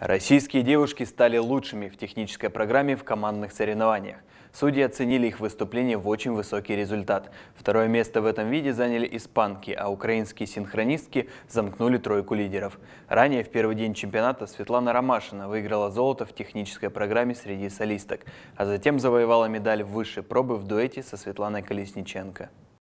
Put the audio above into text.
Российские девушки стали лучшими в технической программе в командных соревнованиях. Судьи оценили их выступление в очень высокий результат. Второе место в этом виде заняли испанки, а украинские синхронистки замкнули тройку лидеров. Ранее в первый день чемпионата Светлана Ромашина выиграла золото в технической программе среди солисток, а затем завоевала медаль высшей пробы в дуэте со Светланой Колесниченко.